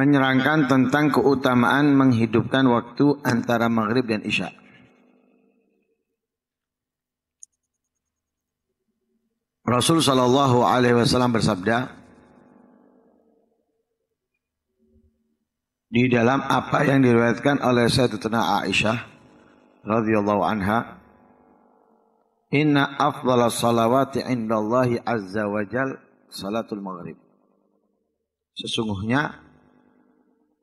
menyerangkan tentang keutamaan menghidupkan waktu antara maghrib dan isya. Rasul Shallallahu Alaihi Wasallam bersabda di dalam apa yang diriwayatkan oleh Sayyidatina Aisyah radhiyallahu anha Inna afdala salawati allahi azza wa jal salatul maghrib. Sesungguhnya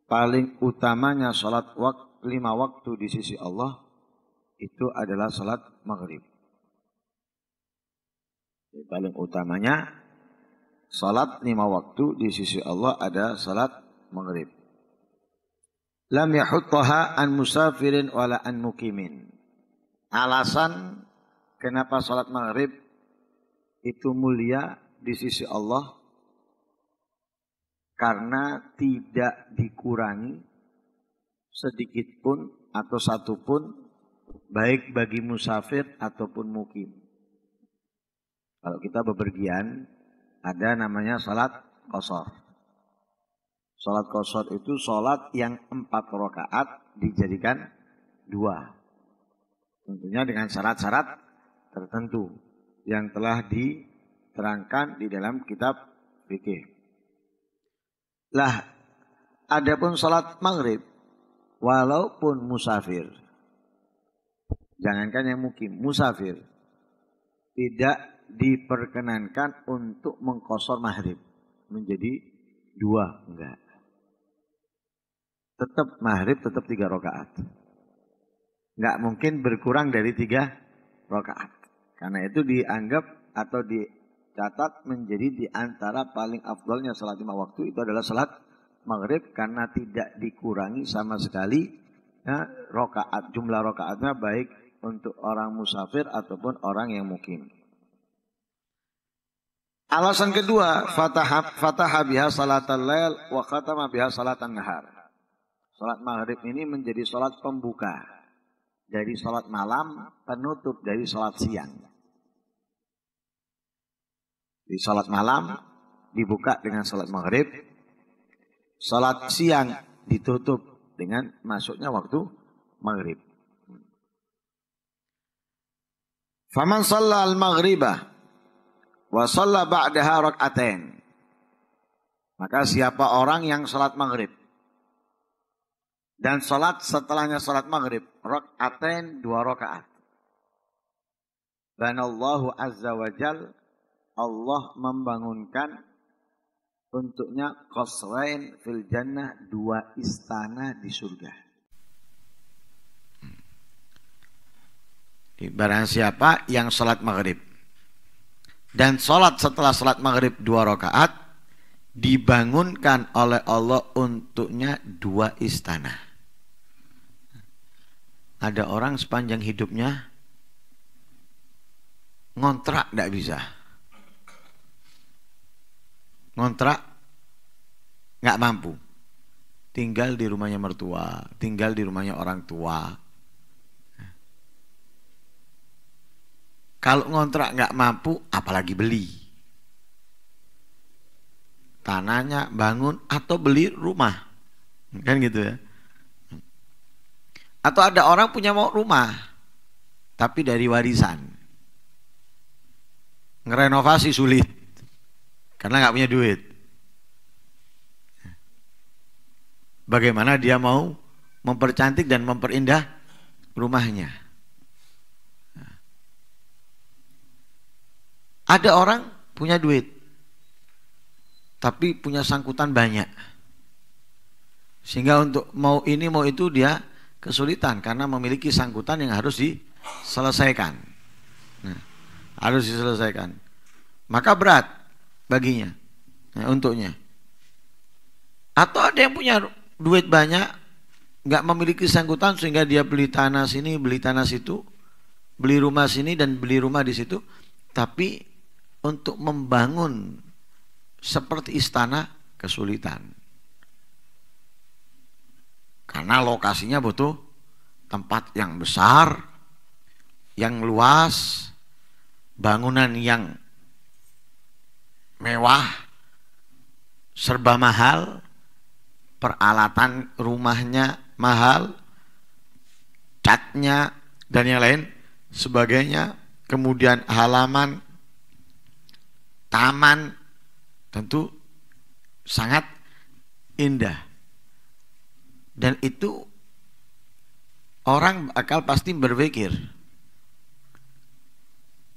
paling utamanya salat wak, lima waktu di sisi Allah itu adalah salat maghrib. Jadi paling utamanya salat lima waktu di sisi Allah ada salat maghrib. Lam yahuttaha an musafirin wala an mukimin. Alasan kenapa salat maghrib itu mulia di sisi Allah karena tidak dikurangi sedikit pun atau satu pun baik bagi musafir ataupun mukim. Kalau kita bepergian ada namanya salat kosor. Salat kosor itu salat yang empat rakaat dijadikan dua. Tentunya dengan syarat-syarat tertentu yang telah diterangkan di dalam kitab fikih. Lah, adapun sholat maghrib, walaupun musafir, jangankan yang mukim, musafir, tidak diperkenankan untuk mengkosor maghrib menjadi dua enggak tetap maghrib tetap tiga rakaat enggak mungkin berkurang dari tiga rakaat karena itu dianggap atau di dicatat menjadi di antara paling afdolnya salat lima waktu itu adalah salat maghrib karena tidak dikurangi sama sekali ya, rokaat jumlah rokaatnya baik untuk orang musafir ataupun orang yang mukim. Alasan kedua, fatah fatah biha salatan lail wa khatama biha salatan nahar. Salat maghrib ini menjadi salat pembuka dari salat malam, penutup dari salat siang. Di sholat malam dibuka dengan sholat maghrib. sholat siang ditutup dengan masuknya waktu maghrib. Faman sholat al-maghribah wa sholat ba'daha rak'aten Maka siapa orang yang sholat maghrib dan sholat setelahnya sholat maghrib rak'aten dua rakaat. Banallahu azza wa jalla Allah membangunkan untuknya qasrain fil jannah dua istana di surga. Barang siapa yang sholat maghrib dan sholat setelah sholat maghrib dua rakaat dibangunkan oleh Allah untuknya dua istana. Ada orang sepanjang hidupnya ngontrak tidak bisa ngontrak nggak mampu tinggal di rumahnya mertua tinggal di rumahnya orang tua kalau ngontrak nggak mampu apalagi beli tanahnya bangun atau beli rumah kan gitu ya atau ada orang punya mau rumah tapi dari warisan ngerenovasi sulit karena nggak punya duit. Bagaimana dia mau mempercantik dan memperindah rumahnya? Ada orang punya duit, tapi punya sangkutan banyak, sehingga untuk mau ini mau itu dia kesulitan karena memiliki sangkutan yang harus diselesaikan. Nah, harus diselesaikan. Maka berat baginya, ya, untuknya. Atau ada yang punya duit banyak, nggak memiliki sangkutan sehingga dia beli tanah sini, beli tanah situ, beli rumah sini dan beli rumah di situ, tapi untuk membangun seperti istana kesulitan. Karena lokasinya butuh tempat yang besar, yang luas, bangunan yang mewah, serba mahal, peralatan rumahnya mahal, catnya dan yang lain sebagainya, kemudian halaman, taman tentu sangat indah. Dan itu orang bakal pasti berpikir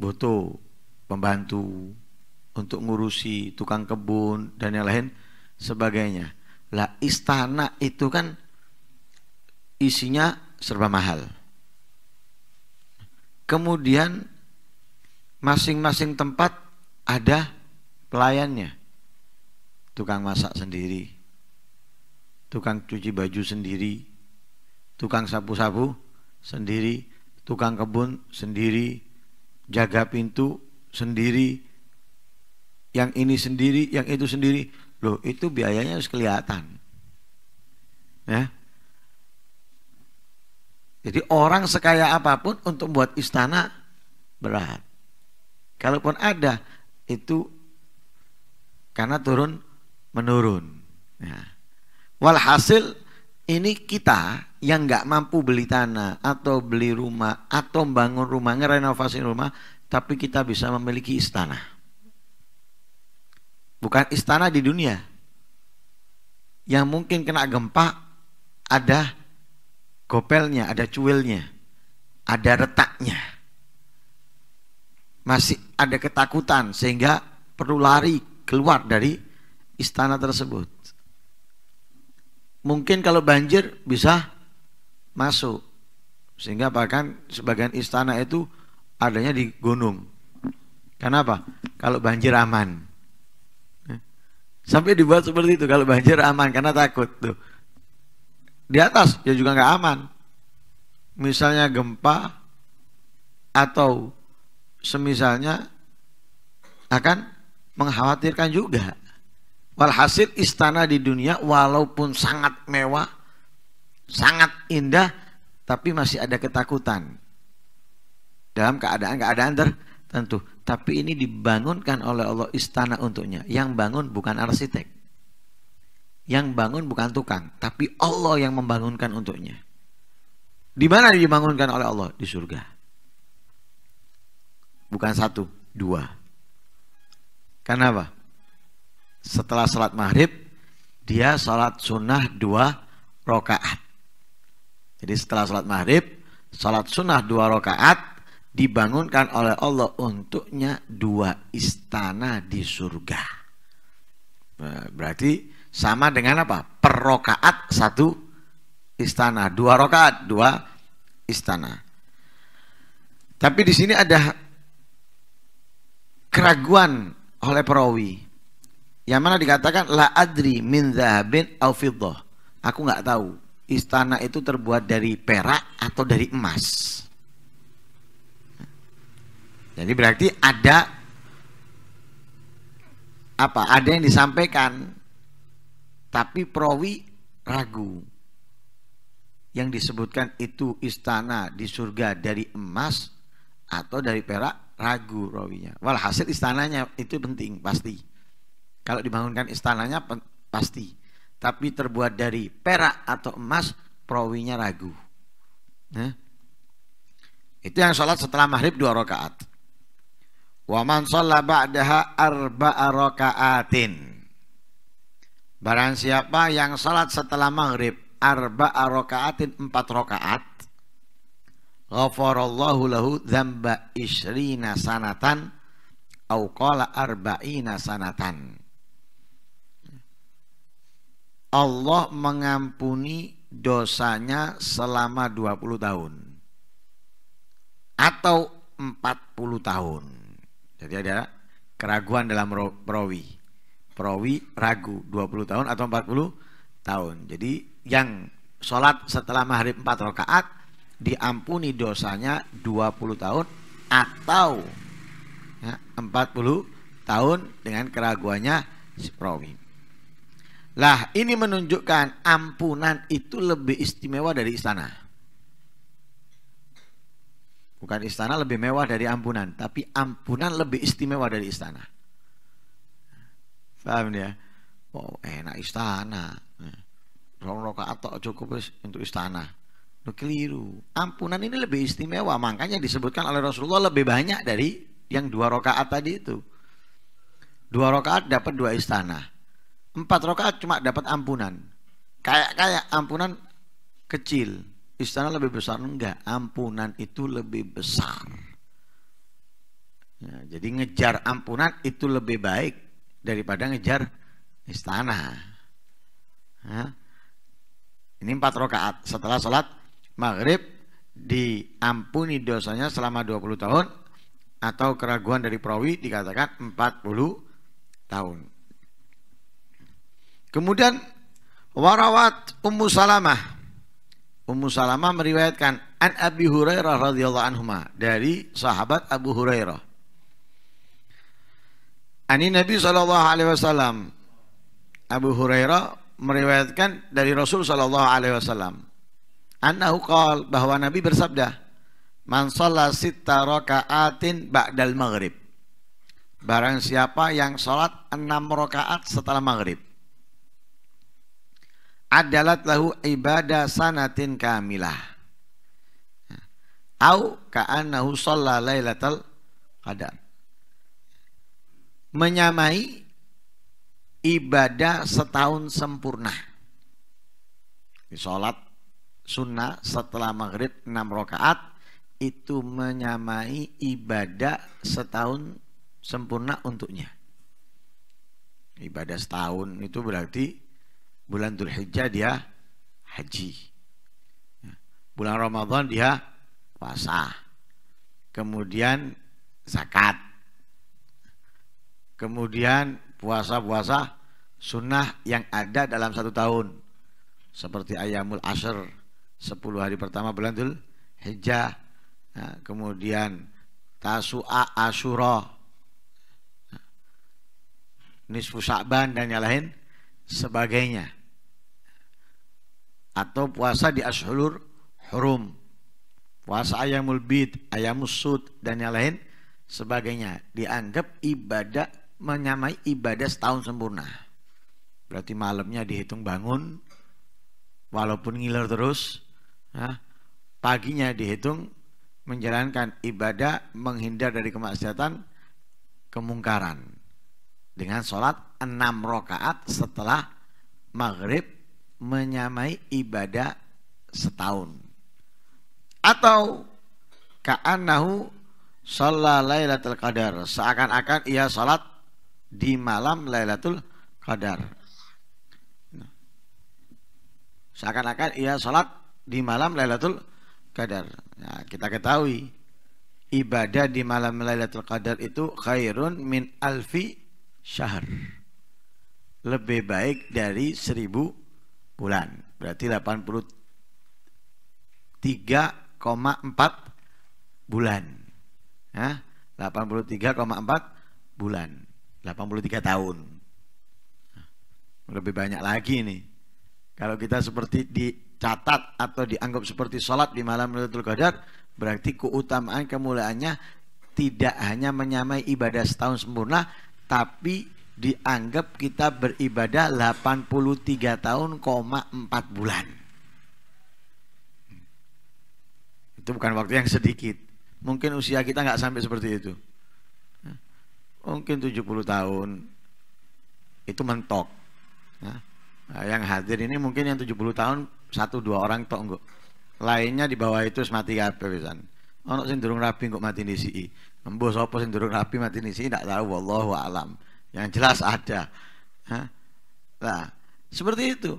butuh pembantu untuk ngurusi tukang kebun dan yang lain sebagainya. Lah istana itu kan isinya serba mahal. Kemudian masing-masing tempat ada pelayannya. Tukang masak sendiri, tukang cuci baju sendiri, tukang sapu-sapu sendiri, tukang kebun sendiri, jaga pintu sendiri, yang ini sendiri, yang itu sendiri. Loh, itu biayanya harus kelihatan. Ya. Jadi orang sekaya apapun untuk buat istana berat. Kalaupun ada itu karena turun menurun. Ya. Walhasil ini kita yang nggak mampu beli tanah atau beli rumah atau bangun rumah ngerenovasi rumah, tapi kita bisa memiliki istana bukan istana di dunia yang mungkin kena gempa ada gopelnya, ada cuilnya, ada retaknya. Masih ada ketakutan sehingga perlu lari keluar dari istana tersebut. Mungkin kalau banjir bisa masuk. Sehingga bahkan sebagian istana itu adanya di gunung. Kenapa? Kalau banjir aman. Sampai dibuat seperti itu. Kalau banjir aman karena takut tuh. Di atas ya juga nggak aman. Misalnya gempa atau semisalnya akan mengkhawatirkan juga. Walhasil istana di dunia walaupun sangat mewah, sangat indah, tapi masih ada ketakutan. Dalam keadaan-keadaan tertentu. Tapi ini dibangunkan oleh Allah istana untuknya. Yang bangun bukan arsitek. Yang bangun bukan tukang, tapi Allah yang membangunkan untuknya. Di mana dibangunkan oleh Allah? Di surga. Bukan satu, dua. Karena apa? Setelah sholat maghrib, dia sholat sunnah dua rokaat. Jadi setelah sholat maghrib, sholat sunnah dua rokaat, dibangunkan oleh Allah untuknya dua istana di surga. Nah, berarti sama dengan apa? Perrokaat satu istana, dua rokaat dua istana. Tapi di sini ada keraguan oleh perawi. Yang mana dikatakan la adri min zahabin au Aku nggak tahu istana itu terbuat dari perak atau dari emas. Jadi berarti ada apa? Ada yang disampaikan tapi Prowi ragu. Yang disebutkan itu istana di surga dari emas atau dari perak ragu rawinya. Walhasil istananya itu penting pasti. Kalau dibangunkan istananya pasti. Tapi terbuat dari perak atau emas Prowinya ragu. Nah, itu yang sholat setelah maghrib dua rakaat. Wa man shalla ba'daha arba'a raka'atin. Barang siapa yang salat setelah maghrib arba'a raka'atin empat rakaat ghafarallahu lahu dzamba isrina sanatan au qala arba'ina sanatan. Allah mengampuni dosanya selama 20 tahun atau 40 tahun. Jadi ada keraguan dalam perawi. Perawi ragu 20 tahun atau 40 tahun. Jadi yang sholat setelah maghrib 4 rakaat diampuni dosanya 20 tahun atau ya, 40 tahun dengan keraguannya si perawi. Lah ini menunjukkan ampunan itu lebih istimewa dari istana. Bukan istana lebih mewah dari ampunan, tapi ampunan lebih istimewa dari istana. Paham ya? Oh, enak istana. Rong rakaat cukup untuk istana. Itu keliru. Ampunan ini lebih istimewa, makanya disebutkan oleh Rasulullah lebih banyak dari yang dua rakaat tadi itu. Dua rakaat dapat dua istana. Empat rakaat cuma dapat ampunan. Kayak kayak ampunan kecil istana lebih besar enggak ampunan itu lebih besar ya, jadi ngejar ampunan itu lebih baik daripada ngejar istana ya. ini empat rakaat setelah sholat maghrib diampuni dosanya selama 20 tahun atau keraguan dari perawi dikatakan 40 tahun kemudian warawat Ummu Salamah Ummu Salamah meriwayatkan an Abi Hurairah radhiyallahu anhu dari sahabat Abu Hurairah. Ani Nabi sallallahu alaihi wasallam Abu Hurairah meriwayatkan dari Rasul sallallahu alaihi wasallam. Annahu qala bahwa Nabi bersabda, "Man shalla sitta raka'atin ba'dal maghrib." Barang siapa yang salat enam rakaat setelah maghrib adalah lahu ibadah sanatin kamilah au ka'annahu sholla lailatal qadar menyamai ibadah setahun sempurna sholat sunnah setelah maghrib 6 rakaat itu menyamai ibadah setahun sempurna untuknya ibadah setahun itu berarti bulan Dhul Hijjah dia haji ya. bulan Ramadan dia puasa kemudian zakat kemudian puasa-puasa sunnah yang ada dalam satu tahun seperti ayamul asr sepuluh hari pertama bulan Dhul Hijjah nah, ya. kemudian tasu'a asyura ya. nisfu sa'ban dan yang lain sebagainya atau puasa di ashulur hurum puasa ayamul bid ayamus sud dan yang lain sebagainya dianggap ibadah menyamai ibadah setahun sempurna berarti malamnya dihitung bangun walaupun ngiler terus nah, paginya dihitung menjalankan ibadah menghindar dari kemaksiatan kemungkaran dengan sholat enam rokaat setelah maghrib menyamai ibadah setahun atau ka'annahu sholat lailatul qadar seakan-akan ia sholat di malam lailatul qadar seakan-akan ia sholat di malam lailatul qadar nah, kita ketahui ibadah di malam lailatul qadar itu khairun min alfi syahr lebih baik dari seribu bulan. Berarti 83,4 bulan. Ya, nah, 83,4 bulan. 83 tahun. Lebih banyak lagi nih. Kalau kita seperti dicatat atau dianggap seperti sholat di malam Lailatul Qadar, berarti keutamaan kemuliaannya tidak hanya menyamai ibadah setahun sempurna, tapi dianggap kita beribadah 83 tahun, 4 bulan. Itu bukan waktu yang sedikit. Mungkin usia kita nggak sampai seperti itu. Mungkin 70 tahun. Itu mentok. Nah, yang hadir ini mungkin yang 70 tahun satu dua orang tok enggak. Lainnya di bawah itu mati apa pesan. Ono sing durung rapi kok mati di sini. membosok sapa sing durung rapi mati di sini ndak tahu wallahu alam yang jelas ada nah seperti itu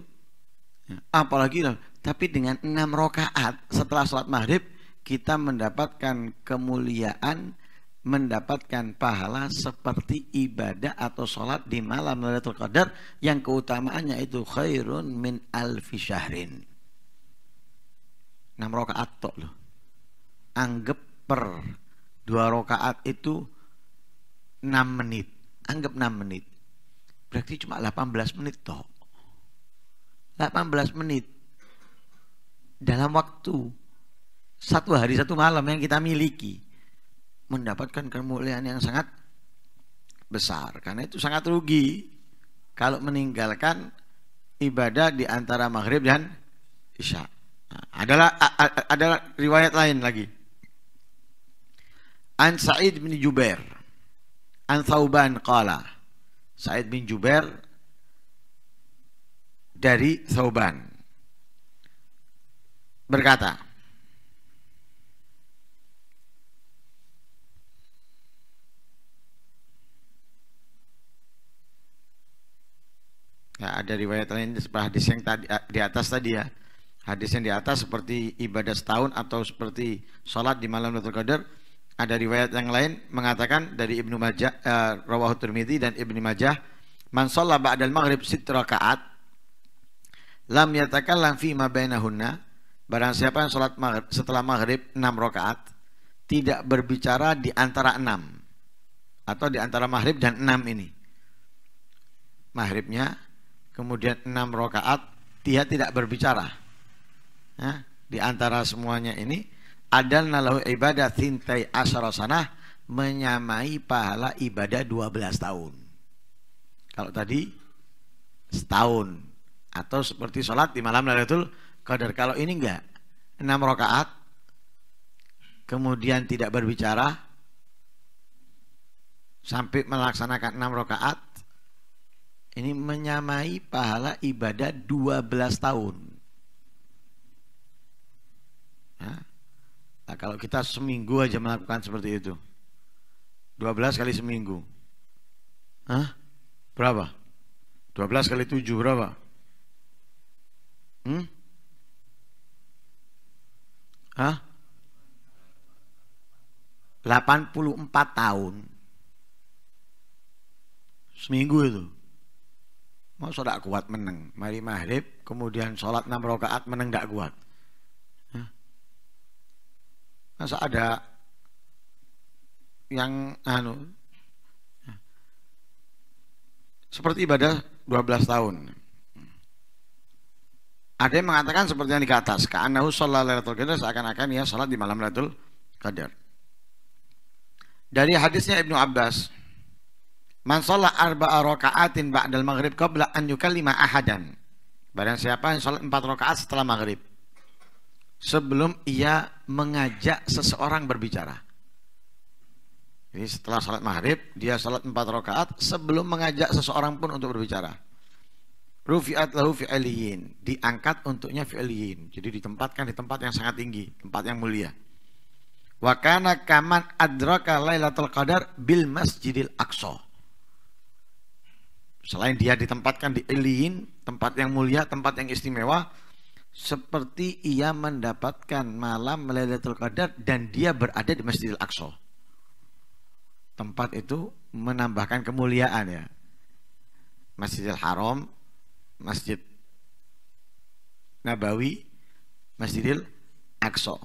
ya, apalagi tapi dengan enam rokaat setelah sholat maghrib kita mendapatkan kemuliaan mendapatkan pahala seperti ibadah atau sholat di malam Lailatul Qadar yang keutamaannya itu khairun min al syahrin. enam rakaat tok loh. Anggap per dua rakaat itu enam menit anggap 6 menit. Berarti cuma 18 menit toh. 18 menit dalam waktu satu hari satu malam yang kita miliki mendapatkan kemuliaan yang sangat besar karena itu sangat rugi kalau meninggalkan ibadah di antara maghrib dan isya nah, adalah adalah riwayat lain lagi An Sa'id bin Jubair An Thauban qala Sa'id bin Jubair dari Thauban berkata Ya, ada riwayat lain setelah hadis yang tadi eh, di atas tadi ya. Hadis yang di atas seperti ibadah setahun atau seperti sholat di malam Lailatul Qadar ada riwayat yang lain mengatakan dari Ibnu Majah uh, Rawahu Tirmizi dan Ibnu Majah man shalla ba'dal maghrib sit rakaat lam yatakallam fi ma bainahunna barang siapa yang salat maghrib, setelah maghrib 6 rakaat tidak berbicara di antara 6 atau di antara maghrib dan 6 ini maghribnya kemudian 6 rakaat dia tidak berbicara ya, di antara semuanya ini adalna lahu ibadah sintai asyara menyamai pahala ibadah 12 tahun. Kalau tadi setahun atau seperti sholat di malam Lailatul Qadar. Kalau ini enggak, enam rakaat kemudian tidak berbicara sampai melaksanakan enam rakaat ini menyamai pahala ibadah 12 tahun. Nah, kalau kita seminggu aja melakukan seperti itu. 12 kali seminggu. Hah? Berapa? 12 kali 7 berapa? Hmm? Hah? 84 tahun. Seminggu itu. Mau sholat kuat meneng. Mari maghrib, kemudian sholat enam rakaat meneng gak kuat masa ada yang anu seperti ibadah 12 tahun ada yang mengatakan seperti yang di atas karena sholat lailatul qadar seakan-akan ya salat di malam lailatul qadar dari hadisnya Ibnu Abbas Man sholat arba'a raka'atin ba'dal maghrib qabla an yukallima ahadan Barang siapa yang salat empat rokaat setelah maghrib sebelum ia mengajak seseorang berbicara. Jadi setelah salat maghrib, dia salat empat rakaat sebelum mengajak seseorang pun untuk berbicara. Rufi'at lahu fi'aliyin, diangkat untuknya fi'aliyin. Jadi ditempatkan di tempat yang sangat tinggi, tempat yang mulia. Wa kana kaman adraka laylatul Qadar bil Masjidil Aqsa. Selain dia ditempatkan di iliyin tempat yang mulia, tempat yang istimewa, seperti ia mendapatkan malam Lailatul Qadar dan dia berada di Masjidil Aqsa. Tempat itu menambahkan kemuliaan ya. Masjidil Haram, Masjid Nabawi, Masjidil Aqsa.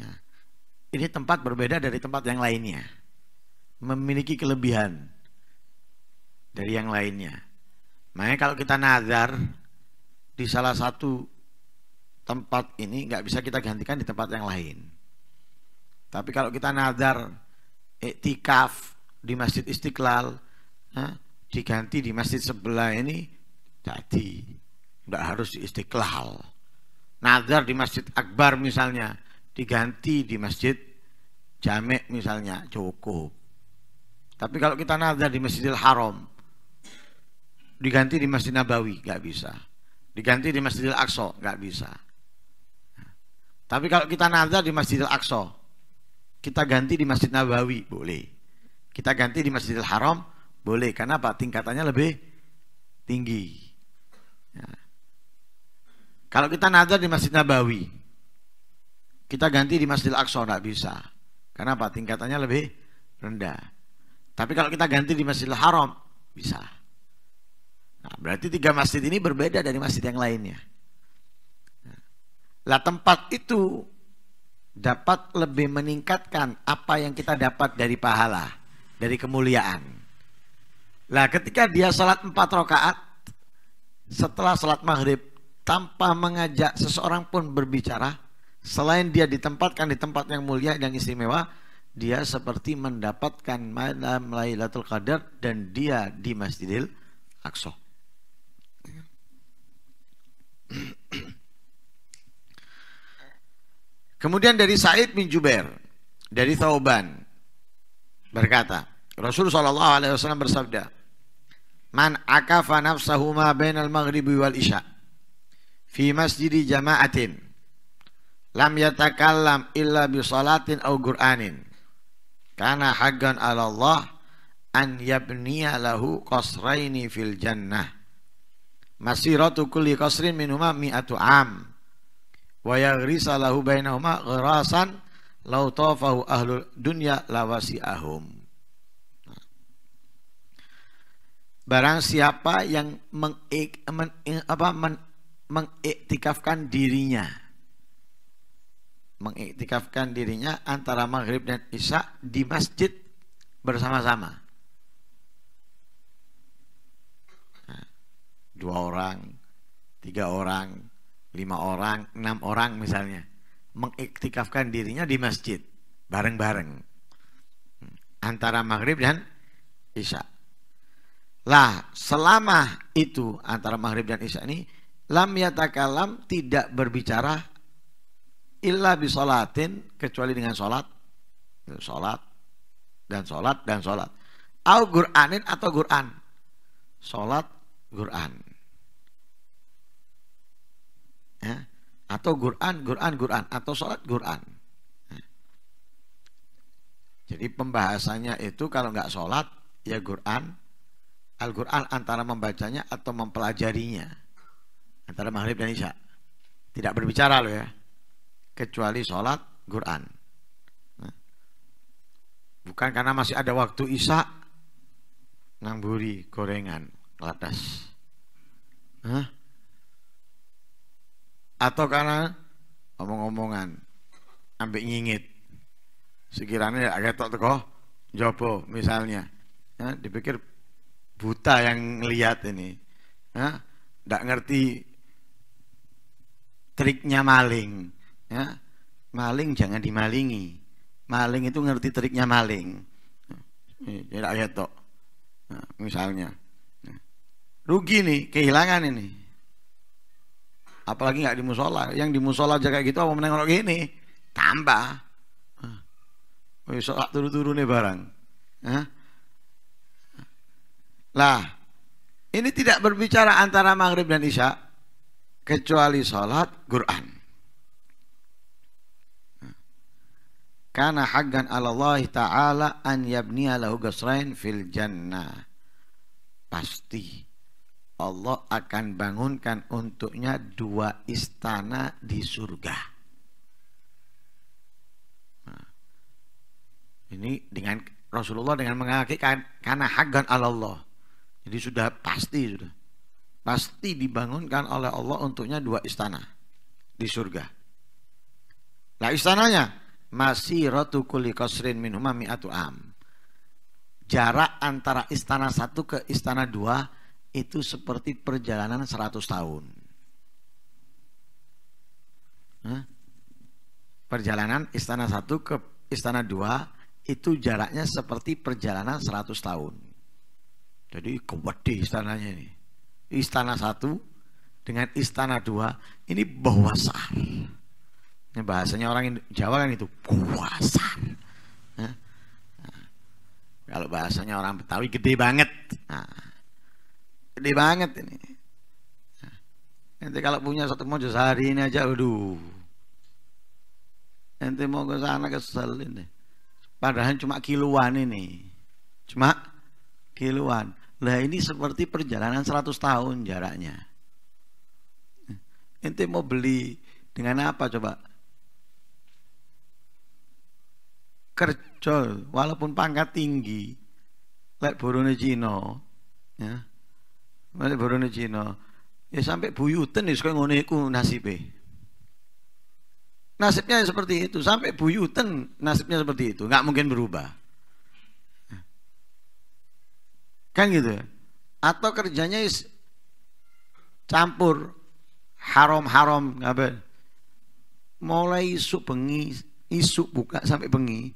Ya. Ini tempat berbeda dari tempat yang lainnya. Memiliki kelebihan dari yang lainnya. Makanya kalau kita nazar, di salah satu tempat ini nggak bisa kita gantikan di tempat yang lain. Tapi kalau kita nadar etikaf di Masjid Istiqlal ha, diganti di masjid sebelah ini jadi nggak harus di Istiqlal. Nadar di Masjid Akbar misalnya diganti di Masjid Jamek misalnya cukup. Tapi kalau kita nadar di Masjidil Haram diganti di Masjid Nabawi nggak bisa diganti di Masjidil Aqsa nggak bisa tapi kalau kita nazar di Masjidil Aqsa kita ganti di Masjid Nabawi boleh kita ganti di Masjidil Haram boleh karena apa tingkatannya lebih tinggi ya. kalau kita nazar di Masjid Nabawi kita ganti di Masjidil Aqsa nggak bisa karena apa tingkatannya lebih rendah tapi kalau kita ganti di Masjidil Haram bisa Nah, berarti tiga masjid ini berbeda dari masjid yang lainnya. Nah, lah tempat itu dapat lebih meningkatkan apa yang kita dapat dari pahala, dari kemuliaan. Lah ketika dia sholat empat rakaat setelah sholat maghrib tanpa mengajak seseorang pun berbicara, selain dia ditempatkan di tempat yang mulia dan istimewa, dia seperti mendapatkan malam Lailatul Qadar dan dia di Masjidil Aqsa. Kemudian dari Said bin Jubair dari Thauban berkata, Rasul Shallallahu alaihi wasallam bersabda, "Man akafa nafsahu ma bainal maghribi wal isya fi masjid jama'atin lam yatakallam illa bi salatin aw qur'anin kana haggan 'ala Allah an yabniya lahu qasraini fil jannah." masiratu kulli qasrin minhuma mi'atu am wa yaghrisa lahu bainahuma ghirasan law tawafahu ahlu dunya lawasi'ahum Barang siapa yang men, apa, men, mengiktikafkan dirinya mengiktikafkan dirinya antara maghrib dan isya di masjid bersama-sama dua orang, tiga orang, lima orang, enam orang misalnya, mengiktikafkan dirinya di masjid bareng-bareng antara maghrib dan isya. Lah, selama itu antara maghrib dan isya ini lam yatakalam tidak berbicara illa bisolatin kecuali dengan solat, solat dan solat dan solat. Au Quranin atau Quran, solat Quran ya. atau Quran Quran Quran atau sholat Quran ya. jadi pembahasannya itu kalau nggak sholat ya Quran Al-Quran antara membacanya atau mempelajarinya antara maghrib dan isya tidak berbicara loh ya kecuali sholat Quran ya. bukan karena masih ada waktu isya namburi gorengan latas Hah? atau karena omong-omongan ambek ngingit sekiranya ya ketok teko jopo misalnya ya, dipikir buta yang ngelihat ini ya, ndak ngerti triknya maling ya maling jangan dimalingi maling itu ngerti triknya maling ya, ya tok ya, misalnya ya. rugi nih kehilangan ini apalagi nggak di musola yang di musola aja kayak gitu apa menengok gini tambah Wih, sholat turu-turu nih barang. Lah, ini tidak berbicara antara maghrib dan isya kecuali sholat Quran. Karena hagan Allah Ta'ala an yabniya lahu gasrain fil jannah. Pasti Allah akan bangunkan untuknya dua istana di surga. Nah, ini dengan Rasulullah dengan mengakikan karena hagan Allah. Jadi sudah pasti sudah. Pasti dibangunkan oleh Allah untuknya dua istana di surga. Nah istananya masih rotu kuli kosrin minumami atau am. Jarak antara istana satu ke istana dua itu seperti perjalanan 100 tahun. Perjalanan istana satu ke istana dua itu jaraknya seperti perjalanan 100 tahun. Jadi gede istananya ini. Istana satu dengan istana dua ini bawasar. Ini bahasanya orang Jawa kan itu kuasa. kalau bahasanya orang Betawi gede banget. Nah, Gede banget ini. Nanti kalau punya satu mojo sehari ini aja, aduh. Nanti mau ke sana kesel ini. Padahal cuma kiluan ini. Cuma kiluan. Lah ini seperti perjalanan 100 tahun jaraknya. nanti mau beli dengan apa coba? Kerja, walaupun pangkat tinggi, lek burune Cino. ya, Mane borone Cina. Ya sampai buyutan ya suka ngono iku nasibe. Nasibnya seperti itu, sampai buyutan nasibnya seperti itu, nggak mungkin berubah. Kan gitu. Ya? Atau kerjanya is campur haram-haram apa? Mulai isu bengi, isu buka sampai bengi.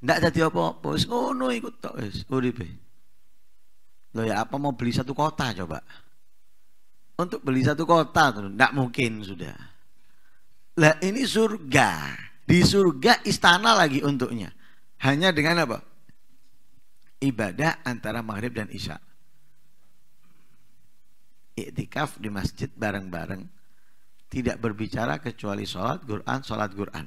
Ndak jadi apa-apa, wis ngono iku tok wis uripe. Loh ya apa mau beli satu kota coba? Untuk beli satu kota tuh tidak mungkin sudah. Lah ini surga. Di surga istana lagi untuknya. Hanya dengan apa? Ibadah antara maghrib dan isya. Iktikaf di masjid bareng-bareng. Tidak berbicara kecuali sholat Quran, sholat Quran.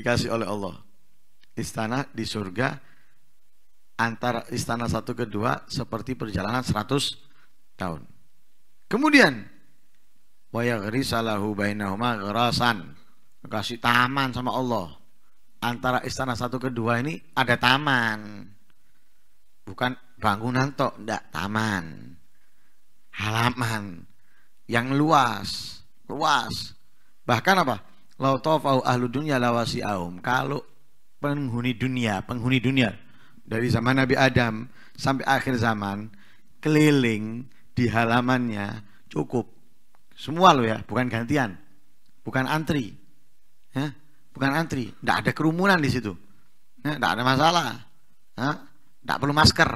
Dikasih oleh Allah. Istana di surga antara istana satu ke dua seperti perjalanan seratus tahun. Kemudian wa salahu bainahuma gerasan Kasih taman sama Allah. Antara istana satu ke dua ini ada taman. Bukan bangunan tok, ndak taman. Halaman yang luas, luas. Bahkan apa? Lau tofau ahlu dunya aum. Kalau penghuni dunia, penghuni dunia dari zaman Nabi Adam sampai akhir zaman keliling di halamannya cukup semua lo ya bukan gantian bukan antri ya, bukan antri tidak ada kerumunan di situ tidak ya, ada masalah tidak ya, perlu masker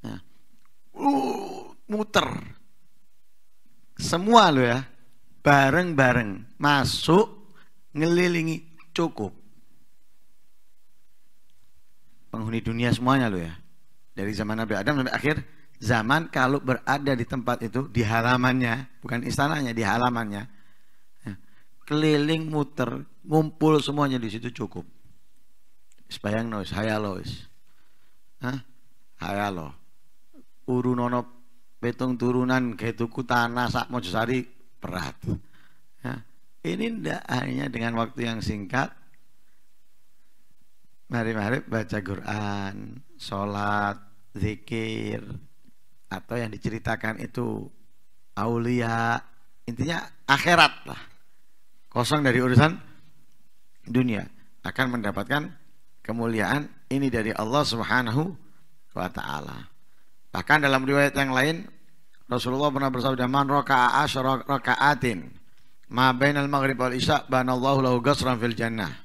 ya. uh, muter semua lo ya bareng-bareng masuk ngelilingi cukup penghuni dunia semuanya loh ya. Dari zaman Nabi Adam sampai akhir zaman kalau berada di tempat itu di halamannya, bukan istananya, di halamannya. Ya. Keliling muter, ngumpul semuanya di situ cukup. Sebayang nois, hayalois. Hah? Hayalo. Urunono betung turunan ketuku tanah sak mojosari berat. Ya. ini tidak hanya dengan waktu yang singkat, Mari-mari baca Quran, sholat, zikir, atau yang diceritakan itu aulia, intinya akhirat lah. Kosong dari urusan dunia akan mendapatkan kemuliaan ini dari Allah Subhanahu wa taala. Bahkan dalam riwayat yang lain Rasulullah pernah bersabda man raka'a asyraka raka'atin ma bainal maghrib wal isya banallahu lahu ghasran fil jannah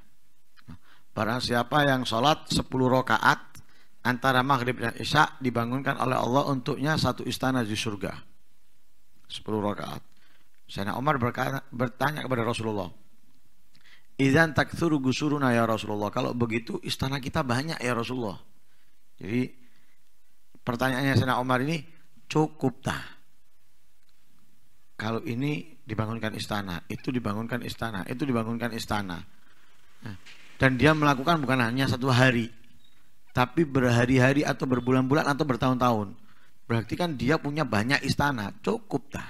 Barang siapa yang sholat 10 rokaat antara maghrib dan isya dibangunkan oleh Allah untuknya satu istana di surga. 10 rokaat. Sayyidina Umar berkata, bertanya kepada Rasulullah. Izan tak takthuru gusuruna ya Rasulullah. Kalau begitu istana kita banyak ya Rasulullah. Jadi pertanyaannya Sayyidina Umar ini cukup tak? Kalau ini dibangunkan istana, itu dibangunkan istana, itu dibangunkan istana. Nah, dan dia melakukan bukan hanya satu hari, tapi berhari-hari atau berbulan-bulan atau bertahun-tahun. Berarti kan dia punya banyak istana, cukup dah.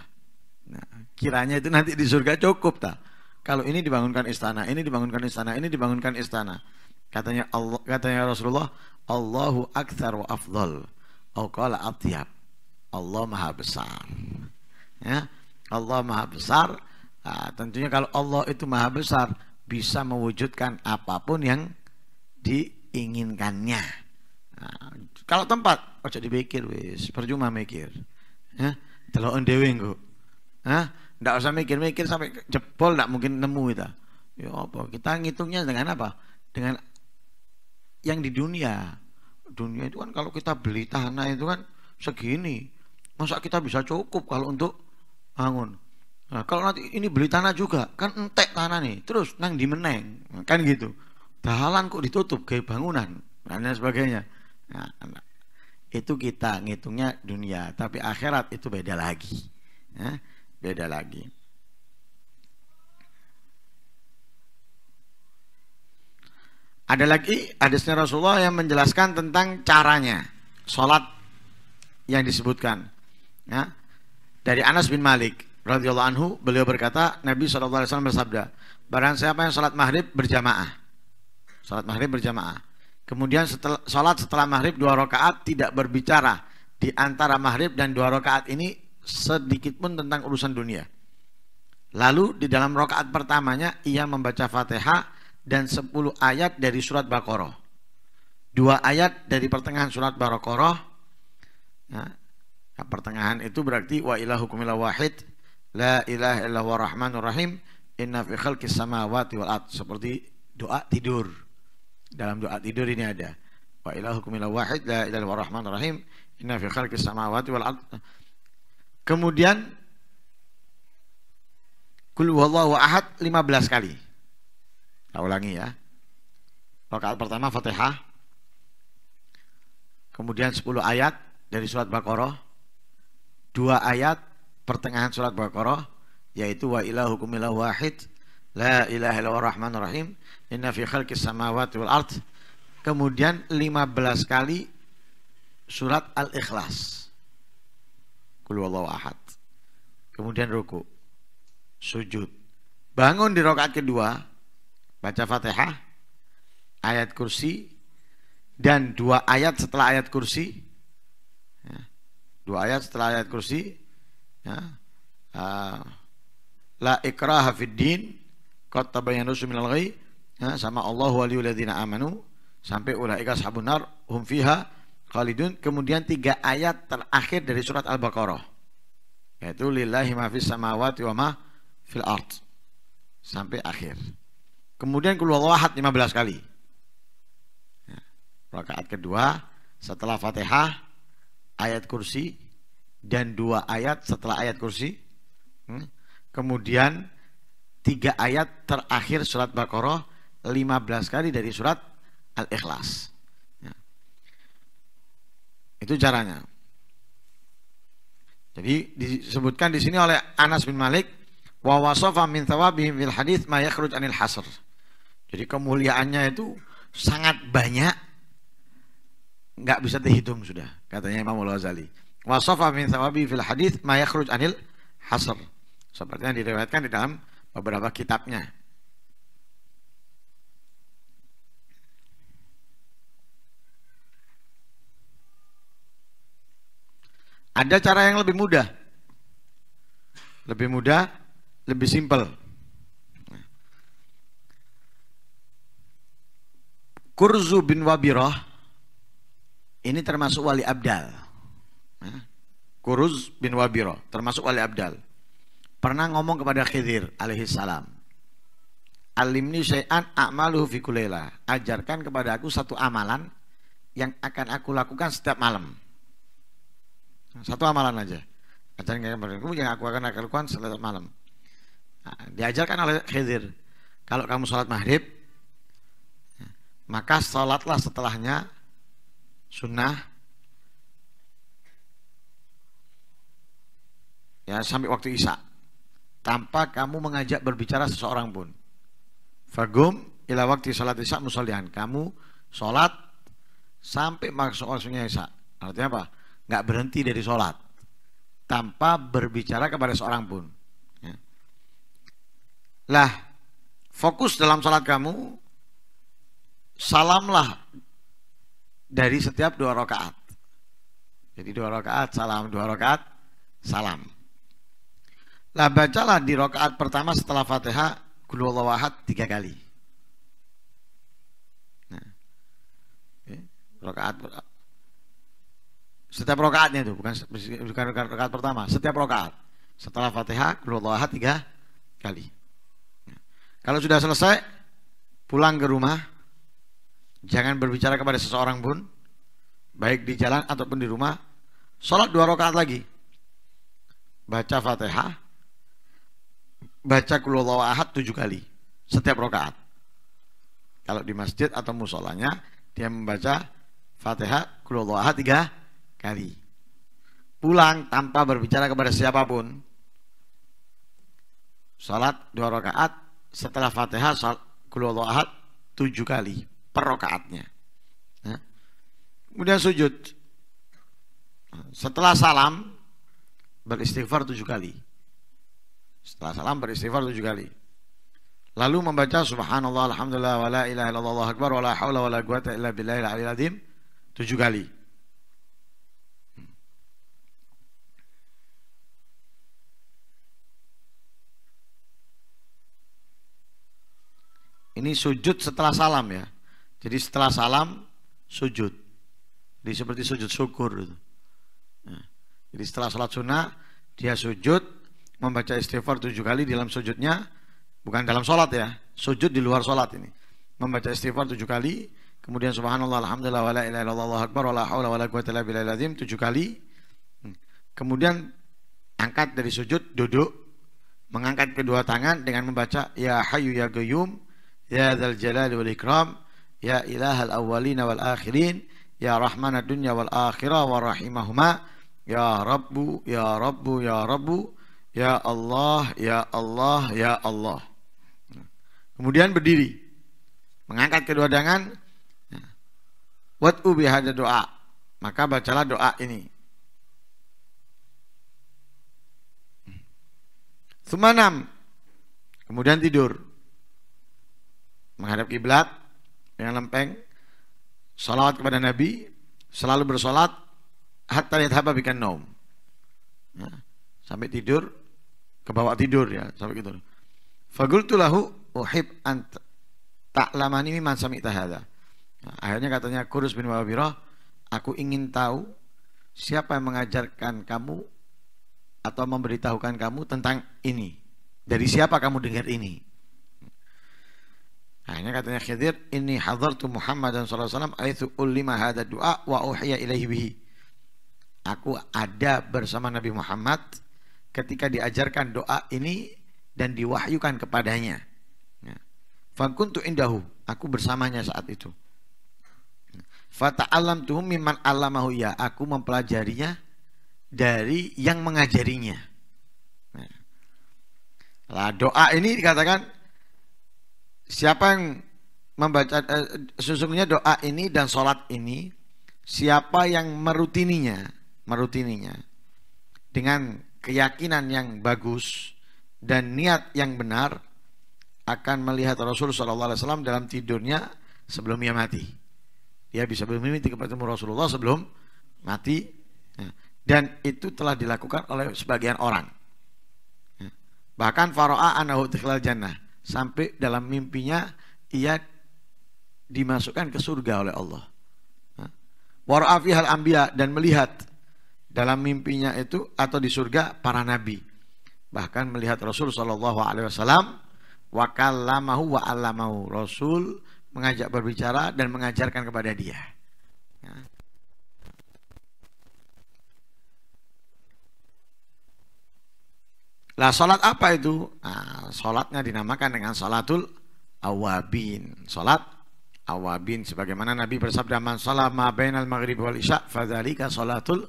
Nah, kiranya itu nanti di surga cukup dah. Kalau ini dibangunkan istana, ini dibangunkan istana, ini dibangunkan istana. Katanya Allah, katanya Rasulullah, Allahu akthar wa afdol. Auqala atyab. Allah maha besar. Ya, Allah maha besar. Nah, tentunya kalau Allah itu maha besar, bisa mewujudkan apapun yang diinginkannya. Nah, kalau tempat oh jadi mikir, wis, percuma mikir. Ya, on dhewe engko. Hah? Ya, ndak usah mikir-mikir sampai jebol ndak mungkin nemu itu Ya apa? Kita ngitungnya dengan apa? Dengan yang di dunia. Dunia itu kan kalau kita beli tanah itu kan segini. Masa kita bisa cukup kalau untuk bangun? Nah, kalau nanti ini beli tanah juga, kan entek tanah nih, terus nang meneng nah, kan gitu. Dahalan kok ditutup kayak bangunan, dan lain sebagainya. Nah, nah, itu kita ngitungnya dunia, tapi akhirat itu beda lagi. Ya, beda lagi. Ada lagi hadisnya Rasulullah yang menjelaskan tentang caranya sholat yang disebutkan. Ya, dari Anas bin Malik radhiyallahu anhu beliau berkata Nabi SAW bersabda barang siapa yang sholat maghrib berjamaah salat maghrib berjamaah kemudian setelah, sholat setelah maghrib dua rakaat tidak berbicara di antara maghrib dan dua rakaat ini sedikit pun tentang urusan dunia lalu di dalam rakaat pertamanya ia membaca fatihah dan sepuluh ayat dari surat Baqarah dua ayat dari pertengahan surat Baqarah nah, pertengahan itu berarti wa ilahu kumila wahid La ilaha illallah wa rahmanur rahim Inna fi khalqis samawati wal ard Seperti doa tidur Dalam doa tidur ini ada Wa ilahukum ilah wahid La ilaha wa rahmanur rahim Inna fi khalqis samawati wal ard Kemudian Kul huwallahu ahad 15 kali Kita ulangi ya Rakaat pertama Fatihah Kemudian 10 ayat dari surat Baqarah 2 ayat pertengahan surat Baqarah yaitu wa ilahu kumilah wahid la ilaha illallah rahman rahim inna fi khalqis samawati wal ard kemudian 15 kali surat al-ikhlas kul ahad kemudian ruku sujud bangun di rakaat kedua baca Fatihah ayat kursi dan dua ayat setelah ayat kursi ya, dua ayat setelah ayat kursi Ya. la ikraha fid din qad tabayyana minal ya, sama Allah waliyul amanu sampai ulaika ashabun nar hum fiha khalidun kemudian tiga ayat terakhir dari surat al-baqarah yaitu lillahi ma fis samawati wa ma fil ard sampai akhir kemudian kul lima belas kali ya. rakaat kedua setelah Fatihah ayat kursi dan dua ayat setelah ayat kursi. Hmm? Kemudian tiga ayat terakhir surat Baqarah 15 kali dari surat Al-Ikhlas. Ya. Itu caranya. Jadi disebutkan di sini oleh Anas bin Malik wa wasafa min thawabihim fil hadis ma yakhruj anil hasr. Jadi kemuliaannya itu sangat banyak nggak bisa dihitung sudah katanya Imam Al-Ghazali wasofa min sawabi fil hadith ma yakhruj anil hasr. Seperti yang diriwayatkan di dalam beberapa kitabnya. Ada cara yang lebih mudah. Lebih mudah, lebih simpel. Kurzu bin Wabirah ini termasuk wali abdal. Kuruz bin Wabiro, termasuk Wali Abdal. Pernah ngomong kepada Khidir alaihissalam. Alimni syai'an a'maluhu fi kulela. Ajarkan kepada aku satu amalan yang akan aku lakukan setiap malam. Satu amalan aja. Ajarkan kepada aku yang aku akan lakukan setiap malam. Nah, diajarkan oleh Khidir. Kalau kamu sholat maghrib, maka sholatlah setelahnya sunnah ya sampai waktu isya tanpa kamu mengajak berbicara seseorang pun fagum ila waktu salat isya musolihan kamu salat sampai masuk waktunya isya artinya apa nggak berhenti dari salat tanpa berbicara kepada seorang pun ya. lah fokus dalam salat kamu salamlah dari setiap dua rakaat jadi dua rakaat salam dua rakaat salam lah bacalah di rokaat pertama setelah Fatihah Qul wahat tiga kali. Nah, rokaat setiap rokaatnya itu bukan bukan rokaat pertama, setiap rokaat setelah Fatihah Qul wahat tiga kali. Nah, kalau sudah selesai pulang ke rumah jangan berbicara kepada seseorang pun baik di jalan ataupun di rumah. Sholat dua rokaat lagi. Baca Fatihah, baca kulullah ahad tujuh kali setiap rokaat. Kalau di masjid atau musolanya dia membaca fatihah kulullah ahad tiga kali. Pulang tanpa berbicara kepada siapapun. Salat dua rokaat setelah fatihah kulullah ahad tujuh kali per rokaatnya. Ya. Kemudian sujud. Setelah salam beristighfar tujuh kali. Setelah salam beristighfar tujuh kali. Lalu membaca subhanallah alhamdulillah wa la ilaha illallah Allah akbar wa la hawla wa la quwata illa billahil aliyil azim tujuh kali. Hmm. Ini sujud setelah salam ya. Jadi setelah salam sujud. Jadi seperti sujud syukur. Gitu. Nah, jadi setelah sholat sunnah dia sujud membaca istighfar tujuh kali di dalam sujudnya, bukan dalam sholat ya, sujud di luar sholat ini. Membaca istighfar tujuh kali, kemudian subhanallah, alhamdulillah, wala ilaha illallah, Allah akbar, wala hawla, wala quwata illa azim, tujuh kali. Hmm. Kemudian angkat dari sujud, duduk, mengangkat kedua tangan dengan membaca ya hayu ya qayyum ya dzal jalali wal ikram ya ilahal awwalina wal akhirin ya rahmanad dunya wal akhirah wa rahimahuma ya rabbu ya rabbu ya rabbu Ya Allah, Ya Allah, Ya Allah. Kemudian berdiri. Mengangkat kedua tangan. Wat'u bihada doa. Maka bacalah doa ini. Semanam, Kemudian tidur. Menghadap kiblat dengan lempeng. Salawat kepada Nabi. Selalu bersolat. Hatta yadhaba bikan naum. Ya. sampai tidur kebawa tidur ya sampai gitu. Fagultu lahu uhib ant ta'lamani mimman sami'ta hadza. tahada. akhirnya katanya Kurus bin Wabirah, aku ingin tahu siapa yang mengajarkan kamu atau memberitahukan kamu tentang ini. Dari siapa kamu dengar ini? Akhirnya katanya Khidir, ini hadartu Muhammad dan alaihi wasallam aitsu ulima hadza du'a wa uhiya ilaihi bihi. Aku ada bersama Nabi Muhammad ketika diajarkan doa ini dan diwahyukan kepadanya. Ya. Fakuntu indahu, aku bersamanya saat itu. Fata'alam tuh miman alamahu ya, aku mempelajarinya dari yang mengajarinya. Ya. Lah doa ini dikatakan siapa yang membaca eh, sesungguhnya doa ini dan sholat ini siapa yang merutininya, merutininya dengan keyakinan yang bagus dan niat yang benar akan melihat Rasulullah SAW dalam tidurnya sebelum ia mati. Dia bisa bermimpi kepada Rasulullah sebelum mati ya. dan itu telah dilakukan oleh sebagian orang. Ya. Bahkan Faro'a anahu tikhlal jannah sampai dalam mimpinya ia dimasukkan ke surga oleh Allah. Ya. Wara'fi hal ambia dan melihat dalam mimpinya itu atau di surga para nabi. Bahkan melihat Rasul Shallallahu Alaihi Wasallam wakalamahu wa alamahu Rasul mengajak berbicara dan mengajarkan kepada dia. Ya. Lah salat apa itu? Nah, salatnya dinamakan dengan salatul awabin. Salat awabin sebagaimana Nabi bersabda man salama bainal maghrib wal isya fadzalika salatul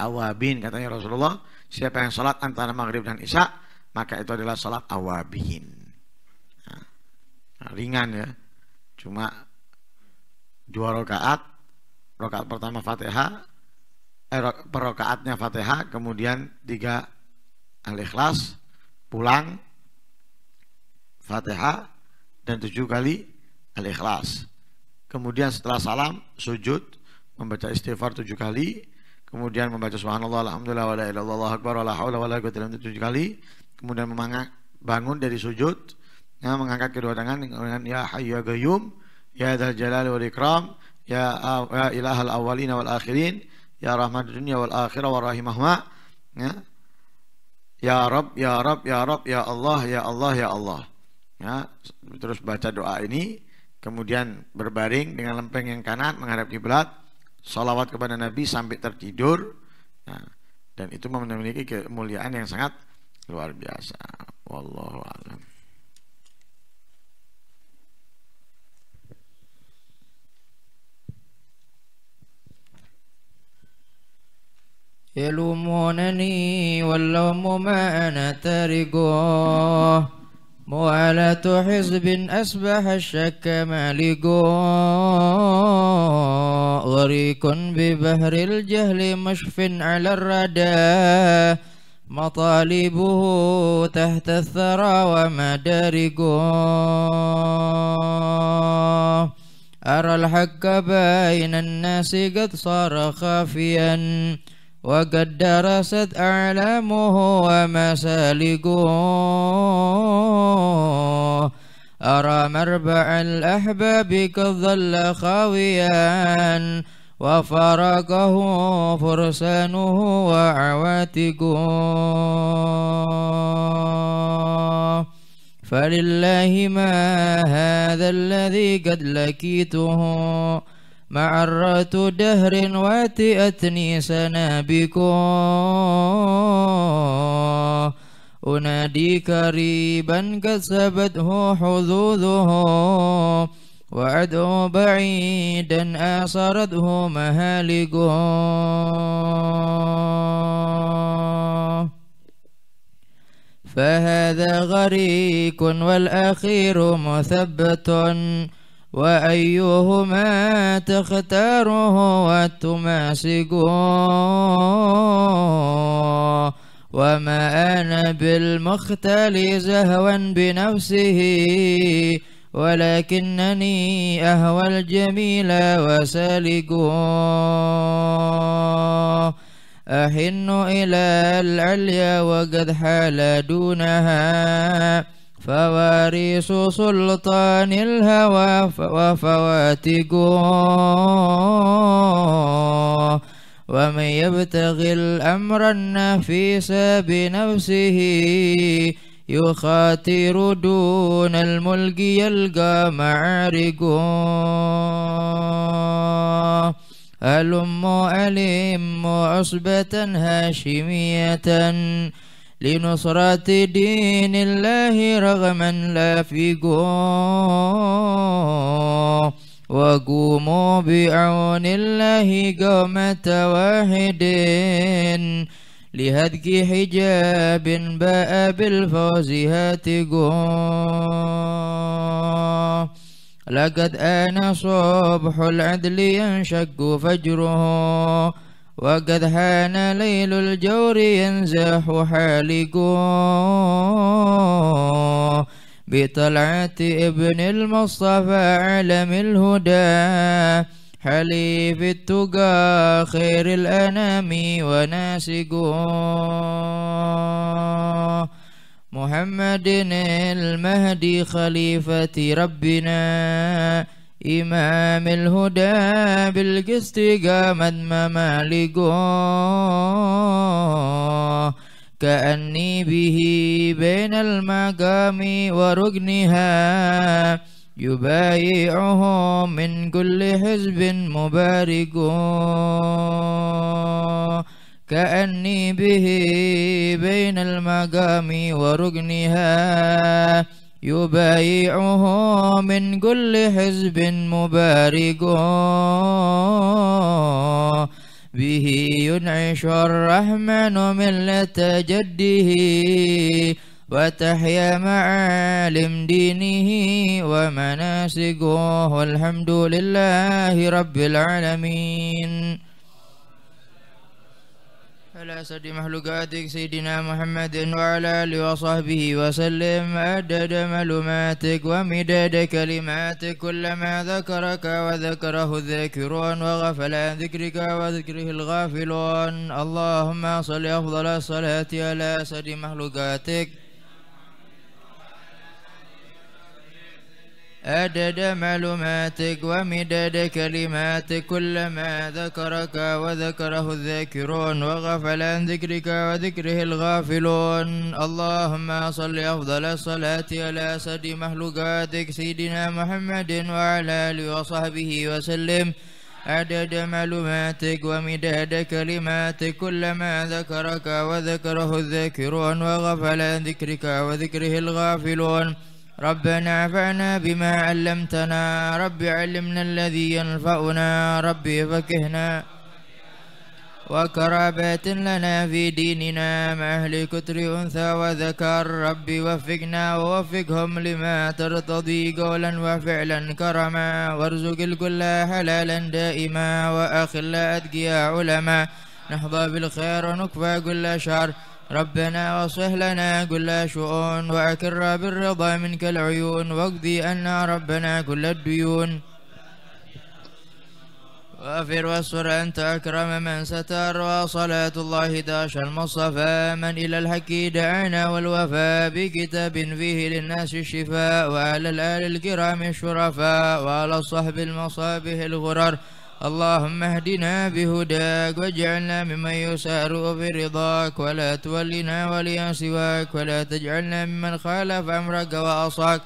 awabin katanya Rasulullah siapa yang sholat antara maghrib dan isya maka itu adalah sholat awabin nah, ringan ya cuma dua rakaat rakaat pertama fatihah eh, perokaatnya fatihah kemudian tiga al pulang fatihah dan tujuh kali al kemudian setelah salam sujud membaca istighfar tujuh kali kemudian membaca subhanallah alhamdulillah wala ilaha Allah akbar wala haula wala quwata illa billah tujuh kali kemudian memangak bangun dari sujud ya, mengangkat kedua tangan dengan ya hayyu ya qayyum ya dzal jalali wal ikram ya, ya ilahal awwalina wal akhirin ya rahmat dunia wal akhirah wa rahimahuma ya Ya Rab, Ya Rab, Ya Rab, Ya Allah, Ya Allah, Ya Allah. Ya, terus baca doa ini, kemudian berbaring dengan lempeng yang kanan menghadap kiblat, salawat kepada Nabi sampai tertidur nah, dan itu memiliki kemuliaan yang sangat luar biasa wallahu alam يلومونني واللوم ما أنا ترقوه موالاة حزب أصبح الشك مالق غريق ببهر الجهل مشف على الردى مطالبه تحت الثرى ومدارقه أرى الحق بين الناس قد صار خافيا وقد درست أعلامه ومسالكه أرى مربع الأحباب قد ظل خاويا وفرقه فرسانه وعواتقه فلله ما هذا الذي قد لكيته معرة دهر واتئتني سنابكه أنادي كريبا قد سبته حظوظه وعدو بعيدا آثرته مهالكه فهذا غريق والأخير مثبت وأيهما تختاره وتماسكه وما أنا بالمختل زهوا بنفسه ولكنني أهوى الجميل وسالك أحن إلى العليا وقد حال دونها فواريس سلطان الهوى وفواتقه ومن يبتغي الأمر النفيس بنفسه يخاطر دون الملك يلقى معارقه ألم ألم عصبة هاشمية لنصرة دين الله رغما لا فقوه وقوموا بعون الله قوم واحد لهدك حجاب باء بالفوز هاتقوا لقد آن صبح العدل ينشق فجره وقد حان ليل الجور ينزح حالقه بطلعة ابن المصطفى علم الهدى حليف التقى خير الأنام وناسقه محمد المهدي خليفة ربنا إمام الهدى بالقسط قامت ممالكه كأني به بين المقام وركنها يبايعه من كل حزب مبارك كأني به بين المقام وركنها يبايعه من كل حزب مبارك به ينعش الرحمن ملة جده وتحيا معالم دينه ومناسكه والحمد لله رب العالمين على أسد مخلوقاتك سيدنا محمد وعلى آله وصحبه وسلم عدد معلوماتك ومداد كلماتك كلما ذكرك وذكره الذاكرون وغفل عن ذكرك وذكره الغافلون اللهم صل أفضل الصلاة على أسد مخلوقاتك عدد معلوماتك ومداد كلماتك كلما ذكرك وذكره الذاكرون وغفل عن ذكرك وذكره الغافلون اللهم صل أفضل الصلاة على أسد مخلوقاتك سيدنا محمد وعلى آله وصحبه وسلم عدد معلوماتك ومداد كلماتك كلما ذكرك وذكره الذاكرون وغفل عن ذكرك وذكره الغافلون ربنا فعنا بما علمتنا رب علمنا الذي ينفعنا رب فكهنا وكرابات لنا في ديننا مع أهل كتر أنثى وذكر رب وفقنا ووفقهم لما ترتضي قولا وفعلا كرما وارزق الكل حلالا دائما وأخلا أتقيا علما نحظى بالخير ونكفى كل شر ربنا واصلح لنا كل شؤون وأكر بالرضا منك العيون واقضي أنا ربنا كل الديون وافر واستر أنت أكرم من ستر وصلاة الله داش المصطفى من إلى الحق دعانا والوفاء بكتاب فيه للناس الشفاء وعلى الآل الكرام الشرفاء وعلى الصحب المصابه الغرر اللهم اهدنا بهداك واجعلنا ممن يسار برضاك ولا تولنا وليا سواك ولا تجعلنا ممن خالف أمرك وعصاك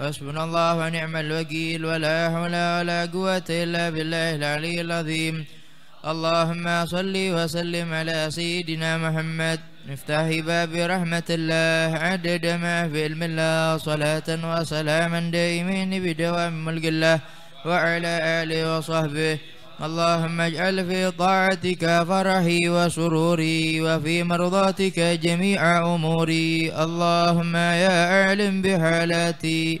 حسبنا الله ونعم الوكيل ولا حول ولا قوة إلا بالله العلي العظيم اللهم صل وسلم على سيدنا محمد نفتح باب رحمة الله عدد ما في علم الله صلاة وسلاما دائمين بدوام ملك الله وعلى آله وصحبه اللهم اجعل في طاعتك فرحي وسروري وفي مرضاتك جميع أموري اللهم يا أعلم بحالاتي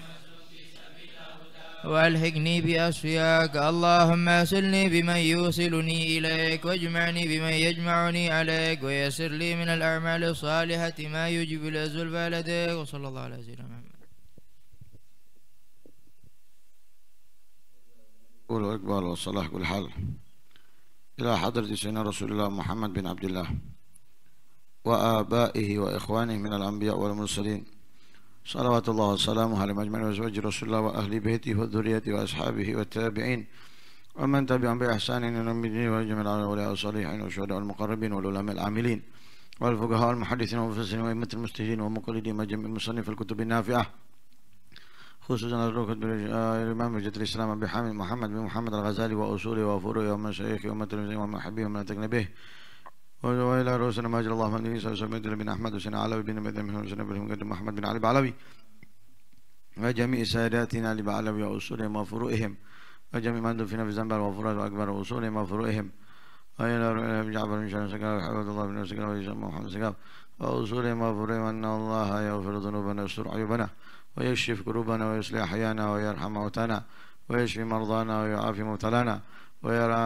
والحقني بأصفياك اللهم أسلني بمن يوصلني إليك واجمعني بمن يجمعني عليك ويسر لي من الأعمال الصالحة ما يجب الأزل لديك وصلى الله على سيدنا محمد قولوا أكبر والصلاة كل حال إلى حضرة سيدنا رسول الله محمد بن عبد الله وآبائه وإخوانه من الأنبياء والمرسلين صلوات الله وسلامه على مجمع وزوج رسول الله وأهل بيته وذريته وأصحابه والتابعين ومن تبعهم بإحسان إلى يوم الدين وجميع الأولياء الصالحين والشهداء المقربين والعلماء العاملين والفقهاء المحدثين والمفسرين وأئمة المجتهدين ومقلدين وجميع المصنف الكتب النافعة خصوصا الروك الإمام حجة الإسلام أبي حامد محمد بن محمد الغزالي وأصوله وفروعه ومشايخه ومن ومحبيه ومن حبيبه به وإلى رؤوسنا ما أجل الله محمد بن صلى الله عليه بن أحمد وسنة علوي بن مدن بن حسين بن محمد بن علي بعلوي وجميع ساداتنا لبعلوي وأصولهم وفروئهم وجميع من دفن في ذنب الغفرات وأكبر وأصولهم وفروئهم وإلى رؤوسنا بن جعفر بن شان سكاف حفظ الله بن سكاف ويسمى محمد سكاف وأصولهم وفروئهم أن الله يغفر ذنوبنا ويستر عيوبنا ويكشف كروبنا ويصلح أحيانا ويرحم موتانا ويشفي مرضانا ويعافي مبتلانا ويرى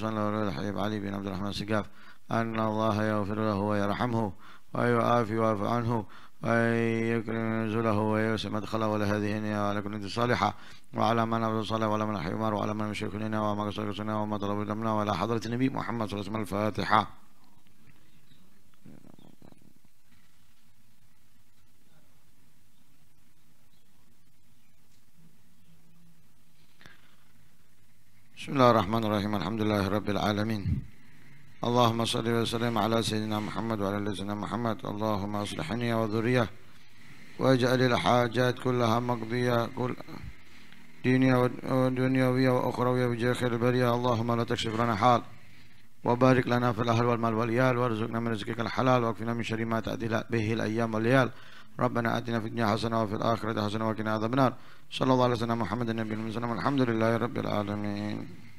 سنة الحبيب علي بن عبد الرحمن سقاف أن الله يغفر له ويرحمه ويعافي ويعفو عنه ويكرم نزله ويوسع مدخله ولهذه النية وعلى كل نية صالحة وعلى من أبدو صالح وعلى من عمر وعلى من لنا وما قصرنا وما طلبوا دمنا وعلى حضرة النبي محمد صلى الله عليه وسلم الفاتحة بسم الله الرحمن الرحيم الحمد لله رب العالمين اللهم صل وسلم على سيدنا محمد وعلى سيدنا محمد اللهم اصلحني وذريه واجعل الحاجات كلها مقضيه كل دينية ودنيوية وأخروية وجه خير البرية اللهم لا تكشف لنا حال وبارك لنا في الأهل والمال والعيال وارزقنا من رزقك الحلال واكفنا من شر ما تأتي به الأيام والليال ربنا آتنا في الدنيا حسنة وفي الآخرة حسنة وقنا عذاب النار صلى الله على سيدنا محمد النبي المسلم الحمد لله رب العالمين